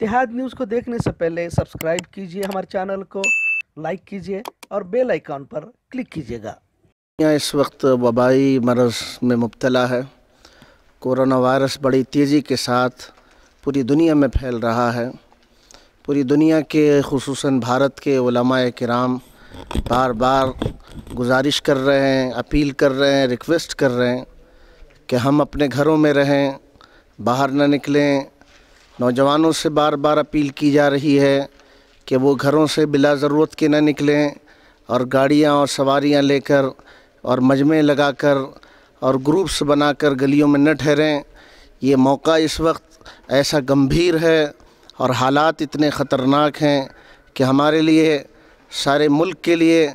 इतिहाद news को देखने से पहले सब्सक्राइब कीजिए हमारे चैनल को लाइक कीजिए और बेल आइकॉन पर क्लिक कीजिएगा दुनिया इस वक्त वबाई मरज़ में मुबतला है कोरोना वायरस बड़ी तेज़ी के साथ पूरी दुनिया में फैल रहा है पूरी दुनिया के खसूस भारत के कराम बार बार गुजारिश कर रहे हैं अपील कर रहे हैं रिक्वेस्ट कर रहे हैं कि हम अपने घरों में रहें बाहर ना निकलें नौजवानों से बार बार अपील की जा रही है कि वो घरों से बिला ज़रूरत के ना निकलें और गाड़ियाँ और सवारियाँ लेकर और मजमे लगाकर और ग्रुप्स बनाकर गलियों में न ठहरें ये मौका इस वक्त ऐसा गंभीर है और हालात इतने ख़तरनाक हैं कि हमारे लिए सारे मुल्क के लिए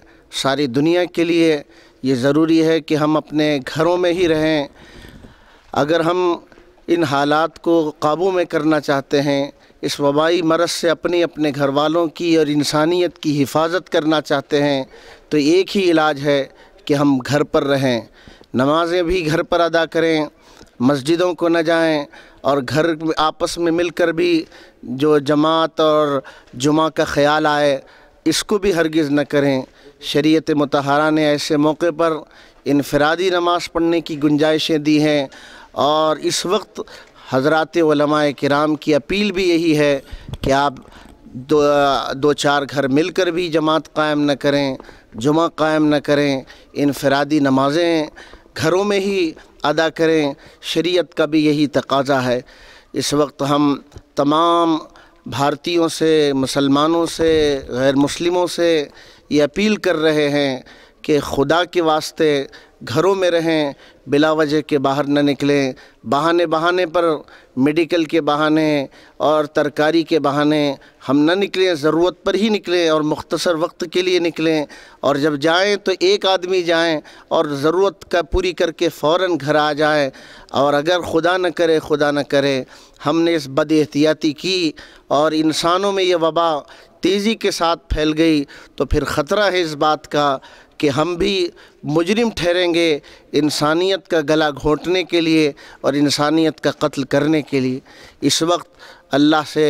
सारी दुनिया के लिए ये ज़रूरी है कि हम अपने घरों में ही रहें अगर हम इन हालात को काबू में करना चाहते हैं इस वबाई मरस से अपने अपने घर वालों की और इंसानियत की हिफाजत करना चाहते हैं तो एक ही इलाज है कि हम घर पर रहें नमाज़ें भी घर पर अदा करें मस्जिदों को न जाएं और घर आपस में मिलकर भी जो जमात और जुमा का ख्याल आए इसको भी हरगिज़ न करें शरीयत मतहारा ने ऐसे मौके पर इनफरादी नमाज़ पढ़ने की गुंजाइशें दी हैं और इस वक्त हजरत कराम की अपील भी यही है कि आप दो दो चार घर मिलकर भी जमात कायम न करें जुमा कायम न करें इनफरादी नमाज़ें घरों में ही अदा करें शरीयत का भी यही तकाजा है इस वक्त हम तमाम भारतीयों से मुसलमानों से गैर मुस्लिमों से ये अपील कर रहे हैं कि खुदा के वास्ते घरों में रहें बिला वजह के बाहर न निकलें बहाने बहाने पर मेडिकल के बहाने और तरकारी के बहाने हम न निकलें ज़रूरत पर ही निकलें और मुख्तसर वक्त के लिए निकलें और जब जाएं तो एक आदमी जाएं और ज़रूरत का पूरी करके फ़ौर घर आ जाएं और अगर खुदा न करे खुदा न करे हमने इस बद एहतियाती की और इंसानों में ये वबा तेज़ी के साथ फैल गई तो फिर ख़तरा है इस बात का कि हम भी मुजरिम ठहरेंगे इंसानियत का गला घोंटने के लिए और इंसानियत का कत्ल करने के लिए इस वक्त अल्लाह से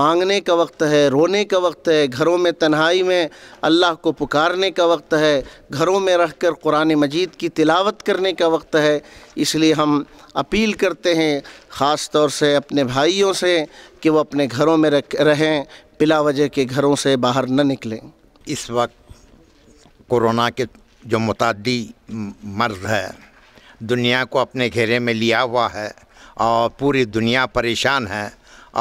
मांगने का वक्त है रोने का वक्त है घरों में तन्हाई में अल्लाह को पुकारने का वक्त है घरों में रह कर कुरान मजीद की तिलावत करने का वक्त है इसलिए हम अपील करते हैं ख़ास तौर से अपने भाइयों से कि वो अपने घरों में रहें बिला वजह के घरों से बाहर न निकलें इस वक्त कोरोना के जो मतदी मर्ज है दुनिया को अपने घेरे में लिया हुआ है और पूरी दुनिया परेशान है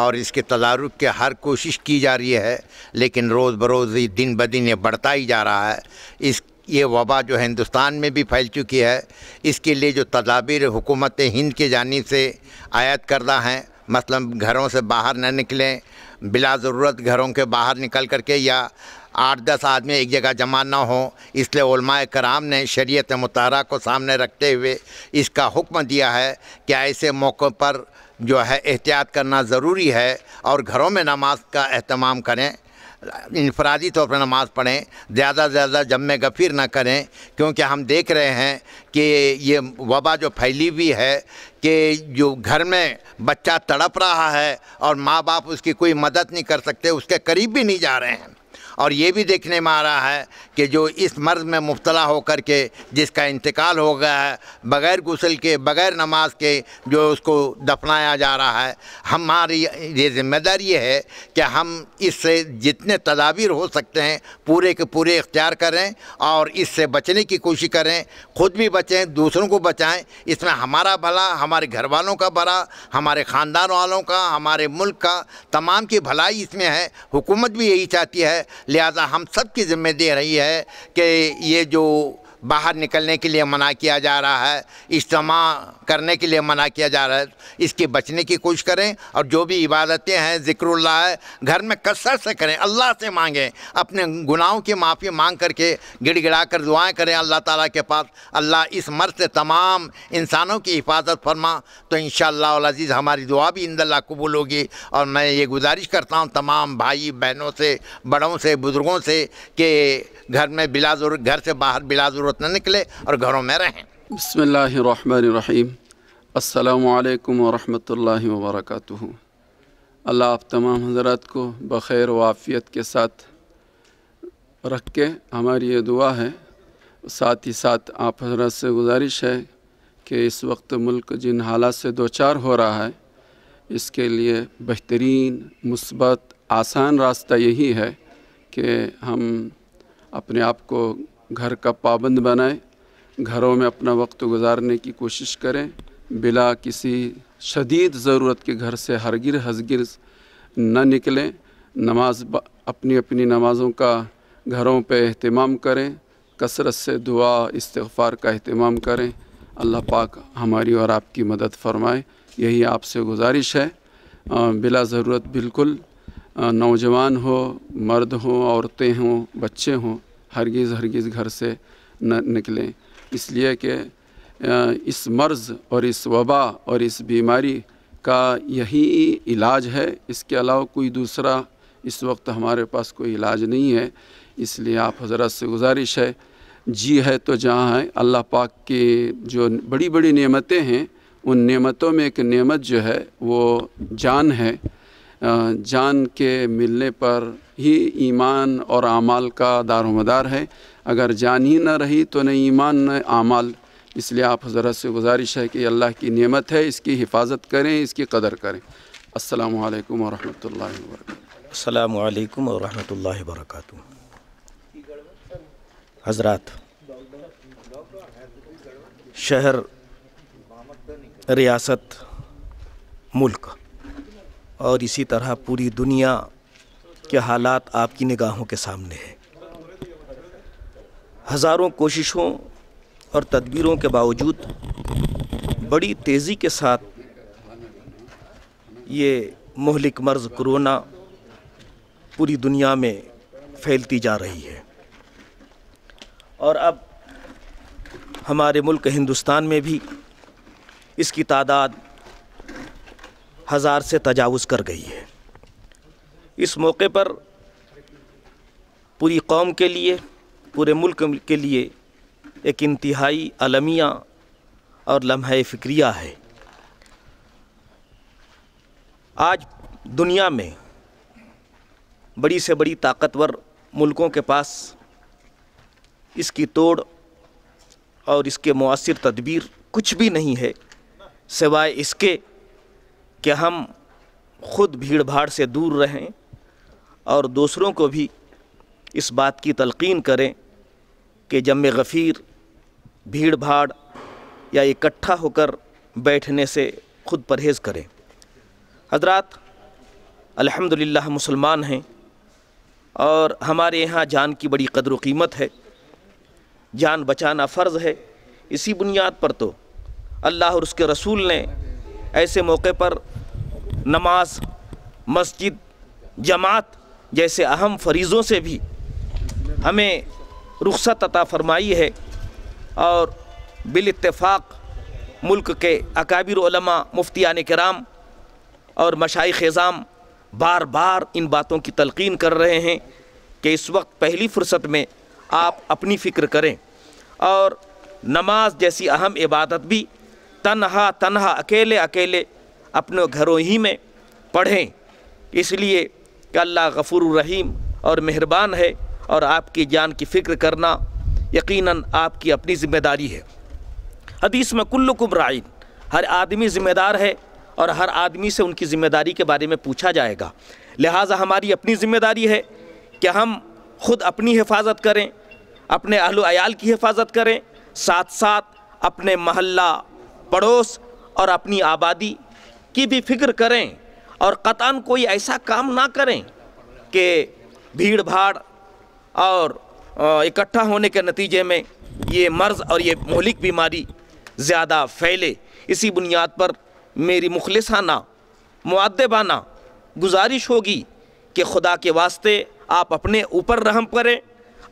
और इसके तदारुक के हर कोशिश की जा रही है लेकिन रोज़ बरोज़ ही दिन ब दिन ये बढ़ता ही जा रहा है इस ये वबा जो हिंदुस्तान में भी फैल चुकी है इसके लिए जो तदाबीर हुकूमत हिंद की जानी से आयद करदा हैं मसलन मतलब घरों से बाहर न निकलें बिला ज़रूरत घरों के बाहर निकल कर के या आठ दस आदमी एक जगह जमा ना हो इसलिए कराम ने शरीयत मतारा को सामने रखते हुए इसका हुक्म दिया है कि ऐसे मौक़ों पर जो है एहतियात करना ज़रूरी है और घरों में नमाज का अहतमाम करें इनफरादी तौर पर नमाज़ पढ़ें ज़्यादा से ज़्यादा जम गफ़िर ना करें क्योंकि हम देख रहे हैं कि ये वबा जो फैली हुई है कि जो घर में बच्चा तड़प रहा है और माँ बाप उसकी कोई मदद नहीं कर सकते उसके करीब भी नहीं जा रहे हैं और ये भी देखने में आ रहा है कि जो इस मर्ज में मुबतला होकर के जिसका इंतकाल हो गया है बग़ैर गुसल के बग़ैर नमाज के जो उसको दफनाया जा रहा है हमारी ये जिम्मेदारी ये है कि हम इससे जितने तदाबीर हो सकते हैं पूरे के पूरे इख्तियार करें और इससे बचने की कोशिश करें खुद भी बचें दूसरों को बचाएँ इसमें हमारा भला हमारे घर वालों का भला हमारे ख़ानदान वालों का हमारे मुल्क का तमाम की भलाई इसमें है हुकूमत भी यही चाहती है लिहाजा हम सब की ज़िम्मेदारी रही है कि ये जो बाहर निकलने के लिए मना किया जा रहा है इज्तमा करने के लिए मना किया जा रहा है इसके बचने की कोशिश करें और जो भी इबादतें हैं ज़िक्रल्ला है घर में कसर से करें अल्लाह से मांगें अपने गुनाहों की माफ़ी मांग करके गिड़गिड़ा कर दुआएँ करें अल्लाह ताला के पास अल्लाह इस मर्द से तमाम इंसानों की हिफाजत फरमा तो इन शज़ीज़ हमारी दुआ भी इंदल्ला कबूल होगी और मैं ये गुजारिश करता हूँ तमाम भाई बहनों से बड़ों से बुज़ुर्गों से कि घर में बिला जरूरत घर से बाहर बिला ज़रूरत न निकले और घरों में रहें बसमीम अल्लाम वरहमल वर्क अल्लाह आप तमाम हजरत को बखैर वाफ़ियत के साथ रख के हमारी ये दुआ है साथ ही साथ आप हजरत से गुजारिश है कि इस वक्त मुल्क जिन हालात से दो चार हो रहा है इसके लिए बेहतरीन मुस्बत आसान रास्ता यही है कि हम अपने आप को घर का पाबंद बनाएं घरों में अपना वक्त गुजारने की कोशिश करें बिला किसी शदीद ज़रूरत के घर से हरगिर हजगिर न निकलें नमाज अपनी अपनी नमाज़ों का घरों पर अहतमाम करें कसरत से दुआ इस्तफ़ार का अहतमाम करें अल्लाह पाक हमारी और आपकी मदद फरमाए यही आपसे गुजारिश है बिला ज़रूरत बिल्कुल नौजवान हो मर्द हों औरतें हों बच्चे हों हरगिज़ हरगिज़ घर से न निकलें इसलिए कि इस मर्ज़ और इस वबा और इस बीमारी का यही इलाज है इसके अलावा कोई दूसरा इस वक्त हमारे पास कोई इलाज नहीं है इसलिए आप हजरत से गुजारिश है जी है तो जहाँ है अल्लाह पाक की जो बड़ी बड़ी नेमतें हैं उन नेमतों में एक नेमत जो है वो जान है जान के मिलने पर ही ईमान और आमाल का दारोमदार है अगर जान ही न रही तो न ईमान न आमाल इसलिए आप हज़रत से गुजारिश है कि अल्लाह की नियमत है इसकी हिफाजत करें इसकी कदर करें अस्सलाम वालेकुम वरहमतुल्लाहि वबरकातुहू अस्सलाम वालेकुम हजरत शहर रियासत मुल्क और इसी तरह पूरी दुनिया कि हालात आपकी निगाहों के सामने हैं हज़ारों कोशिशों और तदबीरों के बावजूद बड़ी तेज़ी के साथ ये मोहलिक मर्ज़ कोरोना पूरी दुनिया में फैलती जा रही है और अब हमारे मुल्क हिंदुस्तान में भी इसकी तादाद हज़ार से तजावज़ कर गई है इस मौके पर पूरी कौम के लिए पूरे मुल्क के लिए एक इंतहाई अलमिया और लम्हे फ़िक्रिया है आज दुनिया में बड़ी से बड़ी ताकतवर मुल्कों के पास इसकी तोड़ और इसके मौसर तदबीर कुछ भी नहीं है सिवाय इसके कि हम खुद भीड़ भाड़ से दूर रहें और दूसरों को भी इस बात की तलकिन करें कि जम गफ़ीर भीड़ भाड़ या इकट्ठा होकर बैठने से खुद परहेज़ करें हजरात अल्हम्दुलिल्लाह मुसलमान हैं और हमारे यहाँ जान की बड़ी कदर कीमत है जान बचाना फ़र्ज़ है इसी बुनियाद पर तो अल्लाह और उसके रसूल ने ऐसे मौके पर नमाज मस्जिद जमात जैसे अहम फरीज़ों से भी हमें रुख्सत अता फरमाई है और बिलतफ़ाक़ मुल्क के अकाबिर मुफ्तियान कराम और मशाई ख़ज़ाम बार बार इन बातों की तलकिन कर रहे हैं कि इस वक्त पहली फ़ुर्सत में आप अपनी फ़िक्र करें और नमाज जैसी अहम इबादत भी तनहा तनहा अकेले अकेले अपने घरों ही में पढ़ें इसलिए कि अल्लाह गफूर रहीम और मेहरबान है और आपकी जान की फ़िक्र करना यकीनन आपकी अपनी ज़िम्मेदारी है हदीस में कुल्लु राइन हर आदमी ज़िम्मेदार है और हर आदमी से उनकी ज़िम्मेदारी के बारे में पूछा जाएगा लिहाजा हमारी अपनी ज़िम्मेदारी है कि हम खुद अपनी हिफाजत करें अपने अहल की हिफाजत करें साथ साथ अपने महल्ला पड़ोस और अपनी आबादी की भी फिक्र करें और कतान कोई ऐसा काम ना करें कि भीड़ भाड़ और इकट्ठा होने के नतीजे में ये मर्ज़ और ये मौलिक बीमारी ज़्यादा फैले इसी बुनियाद पर मेरी मुखलसाना मुआदबाना गुजारिश होगी कि खुदा के वास्ते आप अपने ऊपर रहम करें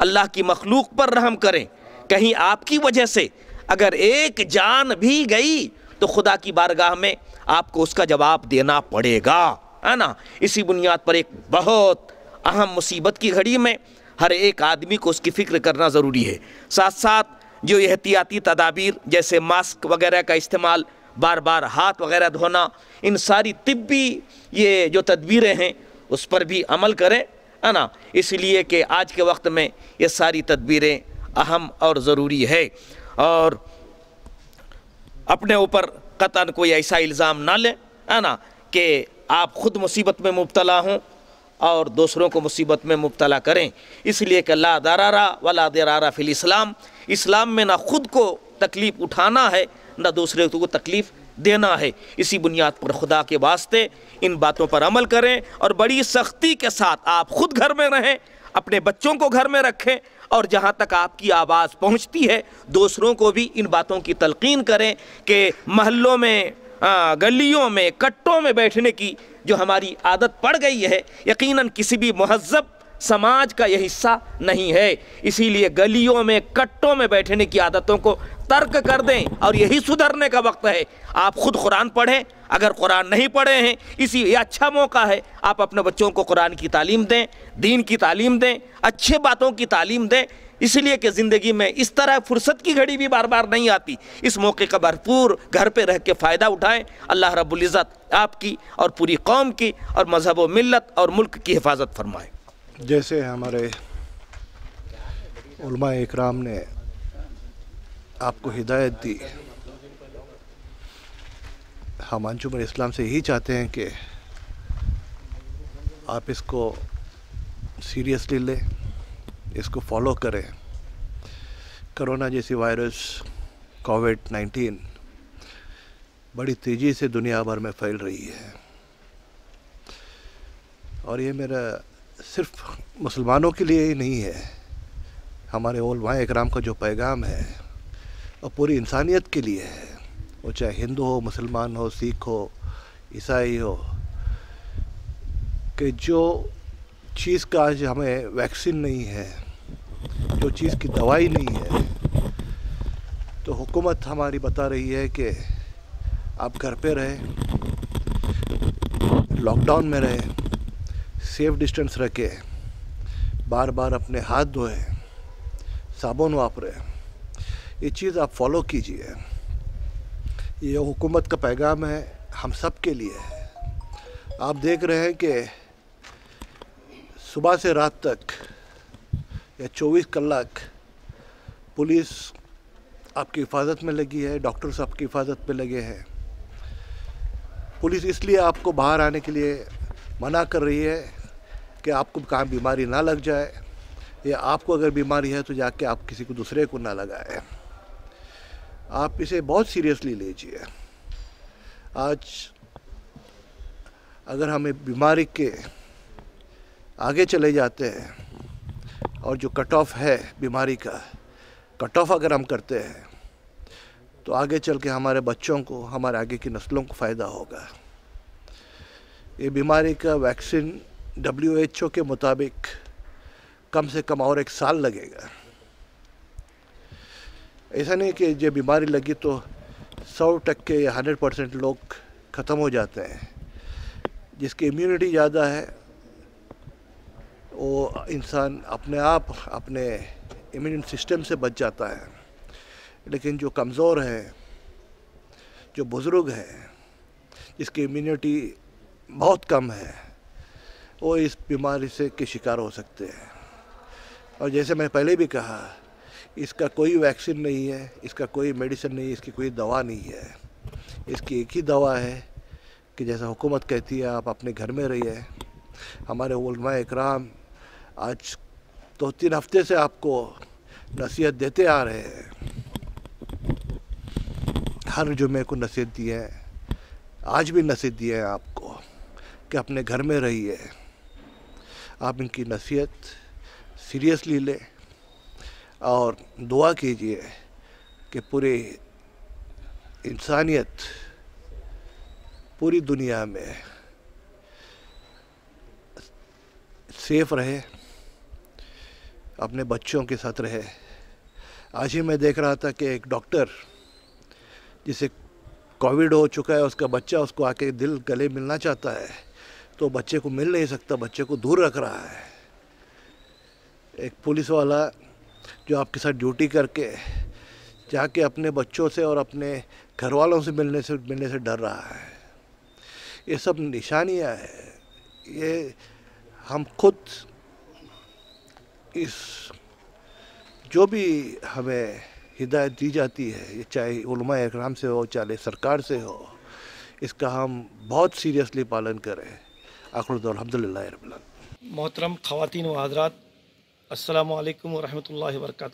अल्लाह की मखलूक पर रहम करें कहीं आपकी वजह से अगर एक जान भी गई तो खुदा की बारगाह में आपको उसका जवाब देना पड़ेगा है ना इसी बुनियाद पर एक बहुत अहम मुसीबत की घड़ी में हर एक आदमी को उसकी फ़िक्र करना ज़रूरी है साथ साथ जो एहतियाती तदाबीर जैसे मास्क वगैरह का इस्तेमाल बार बार हाथ वगैरह धोना इन सारी तिब्बी ये जो तदबीरें हैं उस पर भी अमल करें है ना इसलिए कि आज के वक्त में ये सारी तदबीरें अहम और ज़रूरी है और अपने ऊपर कतन कोई ऐसा इल्ज़ाम ना लें है ना कि आप ख़ुद मुसीबत में मुबतला हों और दूसरों को मुसीबत में मुबतला करें इसलिए कि ला दरारा वला दरारा फिल इस्लाम इस्लाम में ना ख़ुद को तकलीफ़ उठाना है ना दूसरे को तकलीफ़ देना है इसी बुनियाद पर खुदा के वास्ते इन बातों पर अमल करें और बड़ी सख्ती के साथ आप ख़ुद घर में रहें अपने बच्चों को घर में रखें और जहाँ तक आपकी आवाज़ पहुँचती है दूसरों को भी इन बातों की तलकिन करें कि महलों में गलियों में कट्टों में बैठने की जो हमारी आदत पड़ गई है यकीनन किसी भी महजब समाज का यह हिस्सा नहीं है इसीलिए गलियों में कट्टों में बैठने की आदतों को तर्क कर दें और यही सुधरने का वक्त है आप खुद कुरान पढ़ें अगर कुरान नहीं पढ़े हैं इसी ये अच्छा मौका है आप अपने बच्चों को कुरान की तालीम दें दीन की तालीम दें अच्छे बातों की तालीम दें इसलिए कि ज़िंदगी में इस तरह फुर्सत की घड़ी भी बार बार नहीं आती इस मौके का भरपूर घर पे रह के फ़ायदा उठाएं अल्लाह रब्ज़त आपकी और पूरी कौम की और मज़हब व मिलत और मुल्क की हिफाजत फरमाएँ जैसे हमारे इकराम ने आपको हिदायत दी हम अंजुमन इस्लाम से यही चाहते हैं कि आप इसको सीरियसली लें इसको फॉलो करें कोरोना जैसी वायरस कोविड 19 बड़ी तेज़ी से दुनिया भर में फैल रही है और ये मेरा सिर्फ मुसलमानों के लिए ही नहीं है हमारे ओलमाए इकराम का जो पैगाम है और पूरी इंसानियत के लिए है वो चाहे हिंदू हो मुसलमान हो सिख हो ईसाई हो कि जो चीज़ का आज हमें वैक्सीन नहीं है जो चीज़ की दवाई नहीं है तो हुकूमत हमारी बता रही है कि आप घर पे रहें लॉकडाउन में रहें सेफ डिस्टेंस रखें बार बार अपने हाथ धोएं साबुन वापरें ये चीज़ आप फॉलो कीजिए ये हुकूमत का पैगाम है हम सब के लिए है आप देख रहे हैं कि सुबह से रात तक या 24 कलाक पुलिस आपकी हिफाजत में लगी है डॉक्टर्स आपकी हिफाजत में लगे हैं पुलिस इसलिए आपको बाहर आने के लिए मना कर रही है कि आपको कहाँ बीमारी ना लग जाए या आपको अगर बीमारी है तो जाके आप किसी को दूसरे को ना लगाए आप इसे बहुत सीरियसली लीजिए आज अगर हमें बीमारी के आगे चले जाते हैं और जो कट ऑफ है बीमारी का कट ऑफ अगर हम करते हैं तो आगे चल के हमारे बच्चों को हमारे आगे की नस्लों को फ़ायदा होगा ये बीमारी का वैक्सीन डब्ल्यू एच ओ के मुताबिक कम से कम और एक साल लगेगा ऐसा नहीं कि जब बीमारी लगी तो सौ टक्के या हंड्रेड परसेंट लोग ख़त्म हो जाते हैं जिसकी इम्यूनिटी ज़्यादा है वो इंसान अपने आप अपने इम्यून सिस्टम से बच जाता है लेकिन जो कमज़ोर है जो बुज़ुर्ग हैं जिसकी इम्यूनिटी बहुत कम है वो इस बीमारी से के शिकार हो सकते हैं और जैसे मैं पहले भी कहा इसका कोई वैक्सीन नहीं है इसका कोई मेडिसिन नहीं है इसकी कोई दवा नहीं है इसकी एक ही दवा है कि जैसा हुकूमत कहती है आप अपने घर में रहिए हमारे उलमा इकराम आज दो तीन हफ्ते से आपको नसीहत देते आ रहे हैं हर जुमे को नसीहत दिए हैं आज भी नसीहत दिए हैं आपको कि अपने घर में रहिए आप इनकी नसीहत सीरियसली लें और दुआ कीजिए कि पूरे इंसानियत पूरी दुनिया में सेफ रहे अपने बच्चों के साथ रहे आज ही मैं देख रहा था कि एक डॉक्टर जिसे कोविड हो चुका है उसका बच्चा उसको आके दिल गले मिलना चाहता है तो बच्चे को मिल नहीं सकता बच्चे को दूर रख रहा है एक पुलिस वाला जो आपके साथ ड्यूटी करके जाके अपने बच्चों से और अपने घर वालों से मिलने से मिलने से डर रहा है ये सब निशानियाँ हैं ये हम खुद इस जो भी हमें हिदायत दी जाती है चाहे उलमा इकराम से हो चाहे सरकार से हो इसका हम बहुत सीरियसली पालन करें आखरदलहमदिल्ला मोहतरम खातिन व हजरात अल्लाम वरहमल वर्क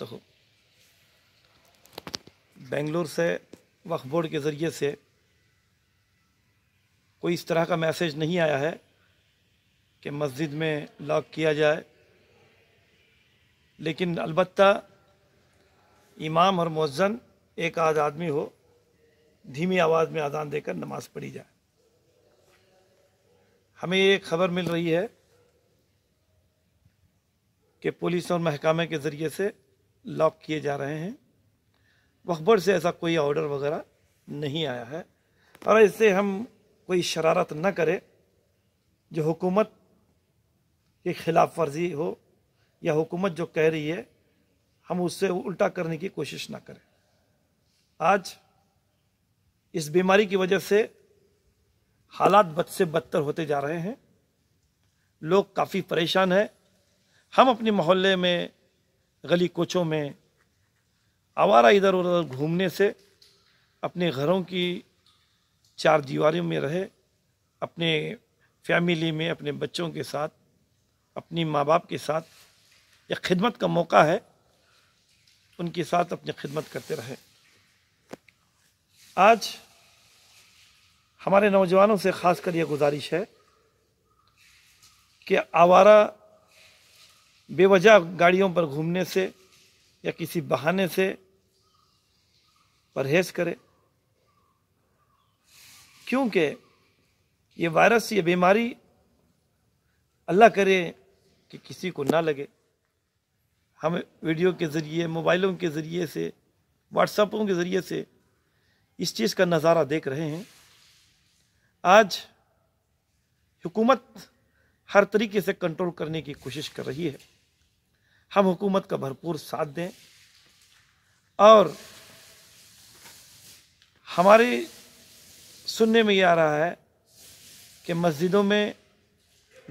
बेंगलुरु से वक्फ बोर्ड के ज़रिए से कोई इस तरह का मैसेज नहीं आया है कि मस्जिद में लॉक किया जाए लेकिन अलबत् इमाम और मौजन एक आध आदमी हो धीमी आवाज़ में आदान देकर नमाज़ पढ़ी जाए हमें ये खबर मिल रही है कि पुलिस और महकामे के ज़रिए से लॉक किए जा रहे हैं वकबर से ऐसा कोई ऑर्डर वगैरह नहीं आया है और इससे हम कोई शरारत न करें जो हुकूमत की खिलाफ वर्जी हो या हुकूमत जो कह रही है हम उससे उल्टा करने की कोशिश ना करें आज इस बीमारी की वजह से हालात बद से बदतर होते जा रहे हैं लोग काफ़ी परेशान हैं हम अपने मोहल्ले में गली कोचों में आवारा इधर उधर घूमने से अपने घरों की चार दीवारों में रहे अपने फैमिली में अपने बच्चों के साथ अपनी माँ बाप के साथ या खिदमत का मौका है उनके साथ अपनी खिदमत करते रहें आज हमारे नौजवानों से ख़ास कर यह गुजारिश है कि आवारा बेवजह गाड़ियों पर घूमने से या किसी बहाने से परहेज करें क्योंकि ये वायरस ये बीमारी अल्लाह करे कि किसी को ना लगे हम वीडियो के ज़रिए मोबाइलों के ज़रिए से व्हाट्सअपों के ज़रिए से इस चीज़ का नज़ारा देख रहे हैं आज हुकूमत हर तरीके से कंट्रोल करने की कोशिश कर रही है हम हुकूमत का भरपूर साथ दें और हमारे सुनने में ये आ रहा है कि मस्जिदों में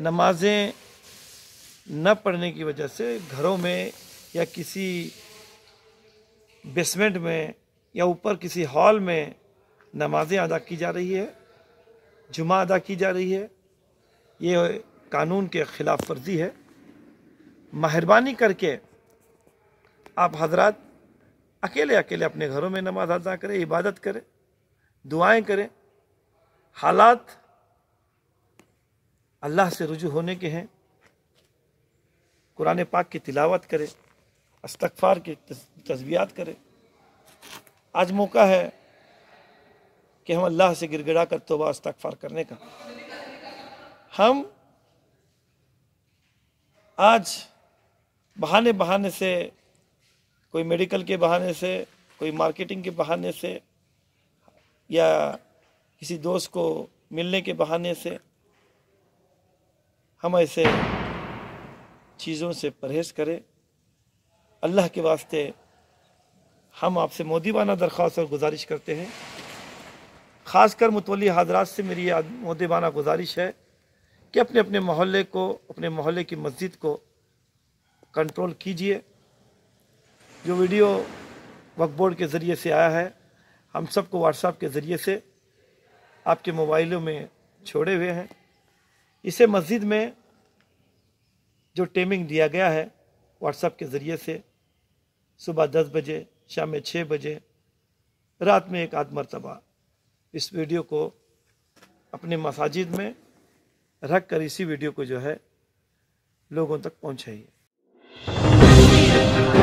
नमाज़ें न पढ़ने की वजह से घरों में या किसी बेसमेंट में या ऊपर किसी हॉल में नमाज़ें अदा की जा रही है जुमा अदा की जा रही है ये कानून के ख़िलाफ़ वर्जी है मेहरबानी करके आप हजरात अकेले अकेले अपने घरों में नमाज अदा करें इबादत करें दुआएं करें हालात अल्लाह से रुजू होने के हैं कुरान पाक की तिलावत करे अस्तफ़ार की तस्बियात करे आज मौका है कि हम अल्लाह से गिरगड़ा कर तोबा अस्तफ़ार करने का हम आज बहाने बहाने से कोई मेडिकल के बहाने से कोई मार्केटिंग के बहाने से या किसी दोस्त को मिलने के बहाने से हम ऐसे चीज़ों से परहेज़ करें अल्लाह के वास्ते हम आपसे मोदीबाना दरख्वास्त और गुजारिश करते हैं ख़ासकर मुतवली हजरात से मेरी ये मोदीबाना गुजारिश है कि अपने अपने मोहल्ले को अपने मोहल्ले की मस्जिद को कंट्रोल कीजिए जो वीडियो वक्फ बोर्ड के ज़रिए से आया है हम सबको व्हाट्सएप के ज़रिए से आपके मोबाइलों में छोड़े हुए हैं इसे मस्जिद में जो टेमिंग दिया गया है व्हाट्सएप के ज़रिए से सुबह दस बजे शाम में छः बजे रात में एक आध मरतबा इस वीडियो को अपने मसाजिद में रख कर इसी वीडियो को जो है लोगों तक पहुँचाइए